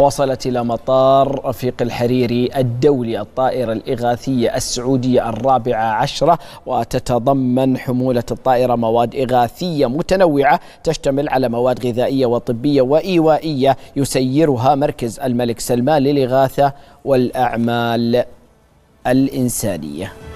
وصلت إلى مطار رفيق الحريري الدولي الطائرة الإغاثية السعودية الرابعة عشرة وتتضمن حمولة الطائرة مواد إغاثية متنوعة تشتمل على مواد غذائية وطبية وإيوائية يسيرها مركز الملك سلمان للإغاثة والأعمال الإنسانية